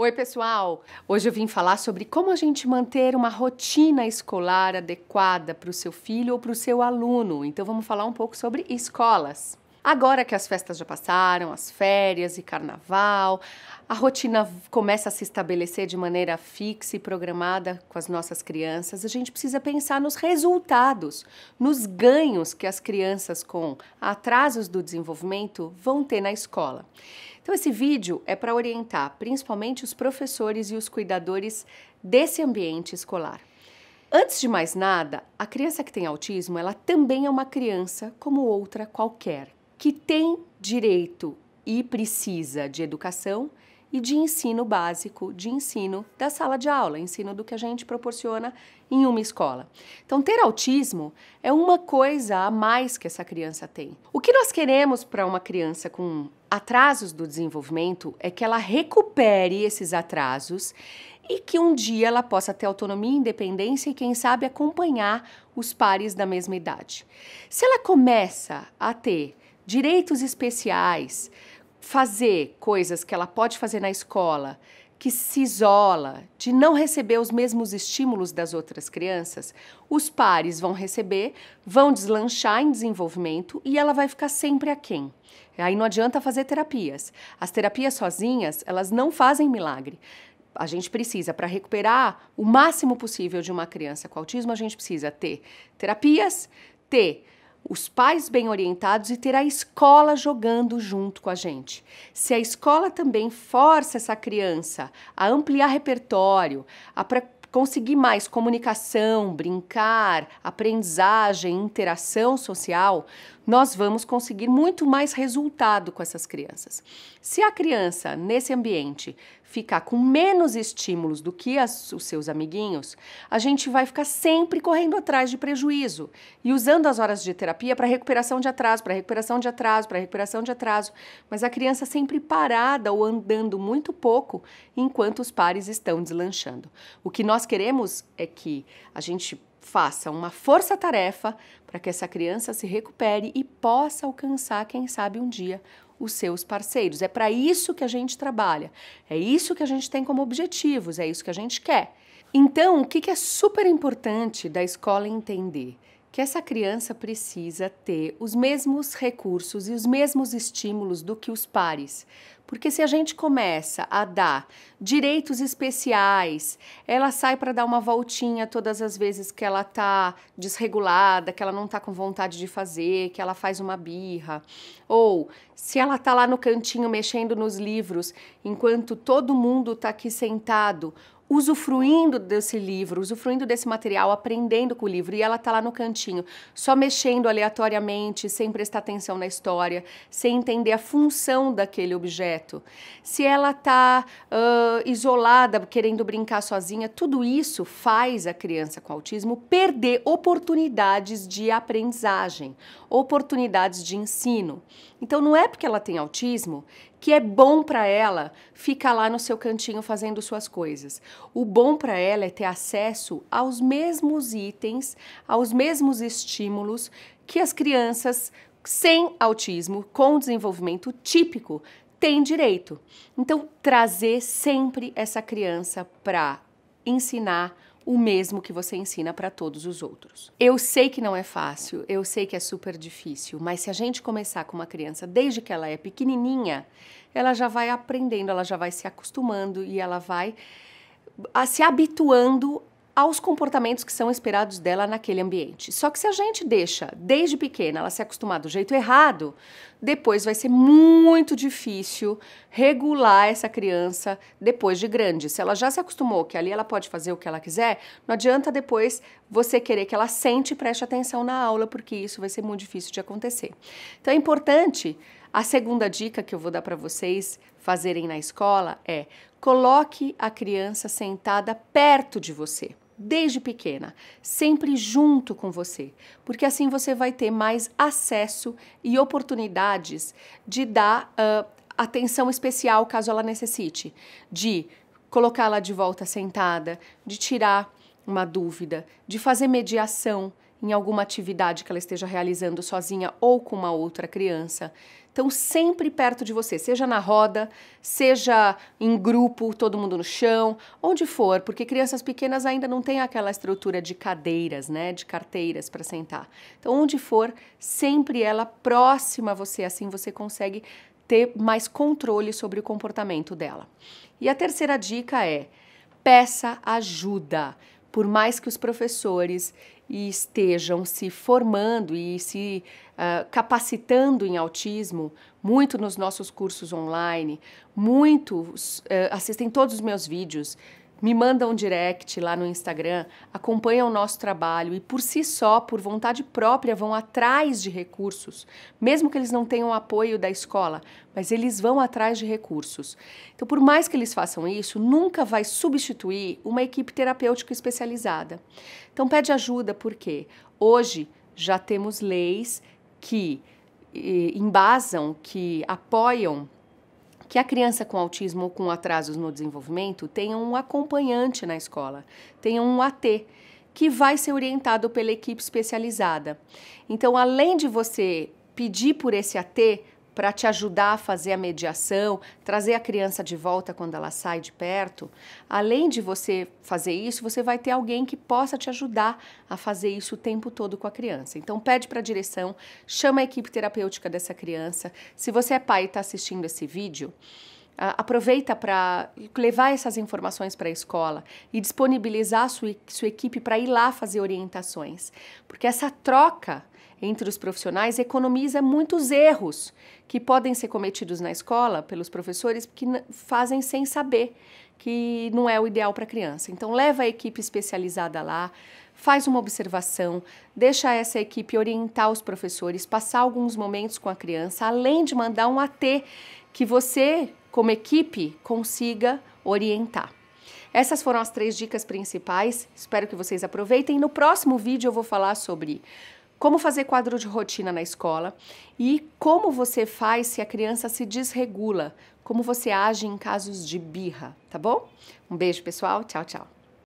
Oi, pessoal! Hoje eu vim falar sobre como a gente manter uma rotina escolar adequada para o seu filho ou para o seu aluno. Então, vamos falar um pouco sobre escolas. Agora que as festas já passaram, as férias e carnaval, a rotina começa a se estabelecer de maneira fixa e programada com as nossas crianças, a gente precisa pensar nos resultados, nos ganhos que as crianças com atrasos do desenvolvimento vão ter na escola. Então, esse vídeo é para orientar principalmente os professores e os cuidadores desse ambiente escolar. Antes de mais nada, a criança que tem autismo, ela também é uma criança como outra qualquer que tem direito e precisa de educação e de ensino básico, de ensino da sala de aula, ensino do que a gente proporciona em uma escola. Então, ter autismo é uma coisa a mais que essa criança tem. O que nós queremos para uma criança com atrasos do desenvolvimento é que ela recupere esses atrasos e que um dia ela possa ter autonomia, independência e quem sabe acompanhar os pares da mesma idade. Se ela começa a ter direitos especiais, fazer coisas que ela pode fazer na escola, que se isola, de não receber os mesmos estímulos das outras crianças, os pares vão receber, vão deslanchar em desenvolvimento e ela vai ficar sempre aquém. Aí não adianta fazer terapias. As terapias sozinhas, elas não fazem milagre. A gente precisa, para recuperar o máximo possível de uma criança com autismo, a gente precisa ter terapias, ter os pais bem orientados e ter a escola jogando junto com a gente. Se a escola também força essa criança a ampliar repertório, a conseguir mais comunicação, brincar, aprendizagem, interação social, nós vamos conseguir muito mais resultado com essas crianças. Se a criança, nesse ambiente, ficar com menos estímulos do que as, os seus amiguinhos, a gente vai ficar sempre correndo atrás de prejuízo e usando as horas de terapia para recuperação de atraso, para recuperação de atraso, para recuperação de atraso. Mas a criança sempre parada ou andando muito pouco enquanto os pares estão deslanchando. O que nós queremos é que a gente faça uma força-tarefa para que essa criança se recupere e possa alcançar, quem sabe, um dia os seus parceiros. É para isso que a gente trabalha, é isso que a gente tem como objetivos, é isso que a gente quer. Então, o que é super importante da escola entender? que essa criança precisa ter os mesmos recursos e os mesmos estímulos do que os pares. Porque se a gente começa a dar direitos especiais, ela sai para dar uma voltinha todas as vezes que ela tá desregulada, que ela não tá com vontade de fazer, que ela faz uma birra, ou se ela tá lá no cantinho mexendo nos livros enquanto todo mundo tá aqui sentado, usufruindo desse livro, usufruindo desse material, aprendendo com o livro, e ela está lá no cantinho, só mexendo aleatoriamente, sem prestar atenção na história, sem entender a função daquele objeto. Se ela está uh, isolada, querendo brincar sozinha, tudo isso faz a criança com autismo perder oportunidades de aprendizagem, oportunidades de ensino. Então não é porque ela tem autismo que é bom para ela fica lá no seu cantinho fazendo suas coisas. O bom para ela é ter acesso aos mesmos itens, aos mesmos estímulos que as crianças sem autismo, com desenvolvimento típico, têm direito. Então, trazer sempre essa criança para ensinar o mesmo que você ensina para todos os outros. Eu sei que não é fácil, eu sei que é super difícil, mas se a gente começar com uma criança desde que ela é pequenininha, ela já vai aprendendo, ela já vai se acostumando e ela vai ah, se habituando aos comportamentos que são esperados dela naquele ambiente. Só que se a gente deixa desde pequena ela se acostumar do jeito errado, depois vai ser muito difícil regular essa criança depois de grande. Se ela já se acostumou que ali ela pode fazer o que ela quiser, não adianta depois você querer que ela sente e preste atenção na aula, porque isso vai ser muito difícil de acontecer. Então é importante a segunda dica que eu vou dar para vocês fazerem na escola é coloque a criança sentada perto de você desde pequena, sempre junto com você, porque assim você vai ter mais acesso e oportunidades de dar uh, atenção especial caso ela necessite, de colocá-la de volta sentada, de tirar uma dúvida, de fazer mediação em alguma atividade que ela esteja realizando sozinha ou com uma outra criança, então, sempre perto de você, seja na roda, seja em grupo, todo mundo no chão, onde for, porque crianças pequenas ainda não têm aquela estrutura de cadeiras, né, de carteiras para sentar. Então, onde for, sempre ela próxima a você, assim você consegue ter mais controle sobre o comportamento dela. E a terceira dica é: peça ajuda. Por mais que os professores e estejam se formando e se uh, capacitando em autismo, muito nos nossos cursos online, muito uh, assistem todos os meus vídeos, me manda um direct lá no Instagram, acompanha o nosso trabalho e por si só, por vontade própria, vão atrás de recursos, mesmo que eles não tenham apoio da escola, mas eles vão atrás de recursos. Então, por mais que eles façam isso, nunca vai substituir uma equipe terapêutica especializada. Então, pede ajuda porque hoje já temos leis que eh, embasam, que apoiam que a criança com autismo ou com atrasos no desenvolvimento tenha um acompanhante na escola, tenha um AT que vai ser orientado pela equipe especializada. Então, além de você pedir por esse AT, para te ajudar a fazer a mediação, trazer a criança de volta quando ela sai de perto, além de você fazer isso, você vai ter alguém que possa te ajudar a fazer isso o tempo todo com a criança. Então pede para a direção, chama a equipe terapêutica dessa criança. Se você é pai e está assistindo esse vídeo, aproveita para levar essas informações para a escola e disponibilizar a sua, sua equipe para ir lá fazer orientações. Porque essa troca entre os profissionais economiza muitos erros que podem ser cometidos na escola pelos professores que fazem sem saber que não é o ideal para a criança. Então leva a equipe especializada lá, faz uma observação, deixa essa equipe orientar os professores, passar alguns momentos com a criança, além de mandar um AT que você, como equipe, consiga orientar. Essas foram as três dicas principais. Espero que vocês aproveitem. No próximo vídeo eu vou falar sobre como fazer quadro de rotina na escola e como você faz se a criança se desregula, como você age em casos de birra, tá bom? Um beijo, pessoal. Tchau, tchau.